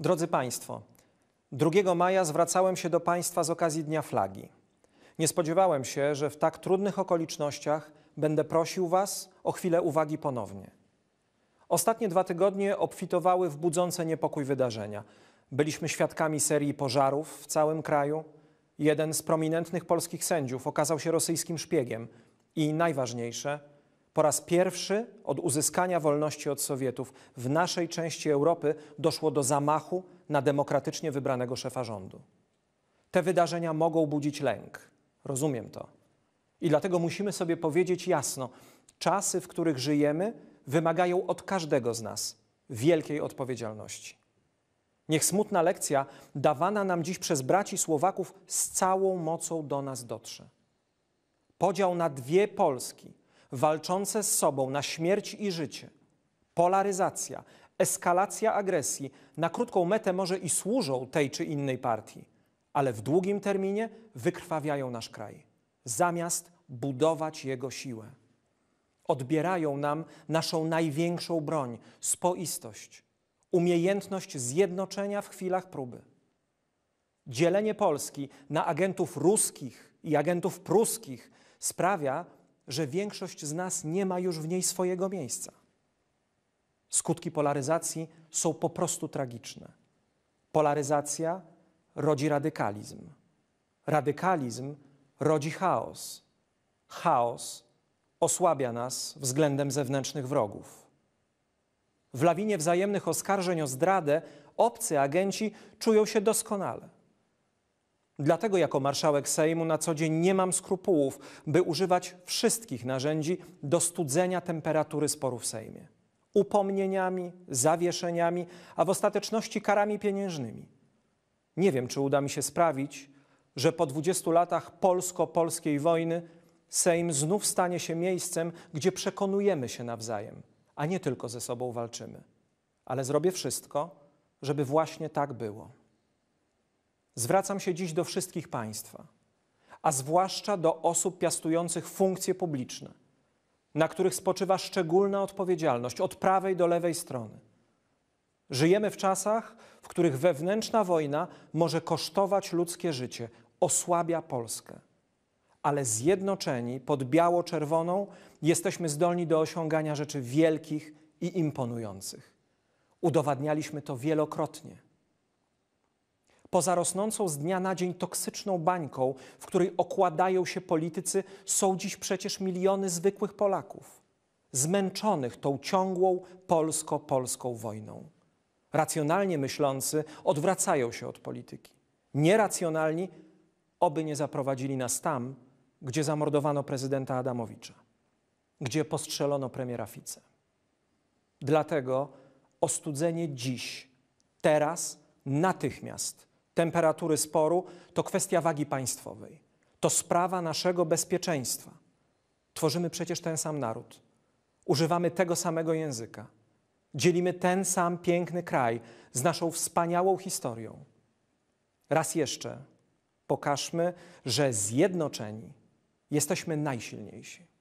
Drodzy Państwo, 2 maja zwracałem się do Państwa z okazji Dnia Flagi. Nie spodziewałem się, że w tak trudnych okolicznościach będę prosił Was o chwilę uwagi ponownie. Ostatnie dwa tygodnie obfitowały w budzące niepokój wydarzenia. Byliśmy świadkami serii pożarów w całym kraju. Jeden z prominentnych polskich sędziów okazał się rosyjskim szpiegiem i najważniejsze – po raz pierwszy od uzyskania wolności od Sowietów w naszej części Europy doszło do zamachu na demokratycznie wybranego szefa rządu. Te wydarzenia mogą budzić lęk. Rozumiem to. I dlatego musimy sobie powiedzieć jasno: czasy, w których żyjemy, wymagają od każdego z nas wielkiej odpowiedzialności. Niech smutna lekcja dawana nam dziś przez braci Słowaków z całą mocą do nas dotrze. Podział na dwie Polski walczące z sobą na śmierć i życie, polaryzacja, eskalacja agresji na krótką metę może i służą tej czy innej partii, ale w długim terminie wykrwawiają nasz kraj, zamiast budować jego siłę. Odbierają nam naszą największą broń spoistość, umiejętność zjednoczenia w chwilach próby. Dzielenie Polski na agentów ruskich i agentów pruskich sprawia, że większość z nas nie ma już w niej swojego miejsca. Skutki polaryzacji są po prostu tragiczne. Polaryzacja rodzi radykalizm. Radykalizm rodzi chaos. Chaos osłabia nas względem zewnętrznych wrogów. W lawinie wzajemnych oskarżeń o zdradę obcy agenci czują się doskonale. Dlatego jako marszałek Sejmu na co dzień nie mam skrupułów, by używać wszystkich narzędzi do studzenia temperatury sporu w Sejmie. Upomnieniami, zawieszeniami, a w ostateczności karami pieniężnymi. Nie wiem, czy uda mi się sprawić, że po 20 latach polsko-polskiej wojny Sejm znów stanie się miejscem, gdzie przekonujemy się nawzajem, a nie tylko ze sobą walczymy. Ale zrobię wszystko, żeby właśnie tak było. Zwracam się dziś do wszystkich Państwa, a zwłaszcza do osób piastujących funkcje publiczne, na których spoczywa szczególna odpowiedzialność od prawej do lewej strony. Żyjemy w czasach, w których wewnętrzna wojna może kosztować ludzkie życie, osłabia Polskę. Ale zjednoczeni pod biało-czerwoną jesteśmy zdolni do osiągania rzeczy wielkich i imponujących. Udowadnialiśmy to wielokrotnie poza rosnącą z dnia na dzień toksyczną bańką, w której okładają się politycy, są dziś przecież miliony zwykłych Polaków, zmęczonych tą ciągłą polsko-polską wojną. Racjonalnie myślący odwracają się od polityki. Nieracjonalni, oby nie zaprowadzili nas tam, gdzie zamordowano prezydenta Adamowicza, gdzie postrzelono premiera Fice. Dlatego ostudzenie dziś, teraz, natychmiast temperatury sporu to kwestia wagi państwowej. To sprawa naszego bezpieczeństwa. Tworzymy przecież ten sam naród. Używamy tego samego języka. Dzielimy ten sam piękny kraj z naszą wspaniałą historią. Raz jeszcze pokażmy, że zjednoczeni jesteśmy najsilniejsi.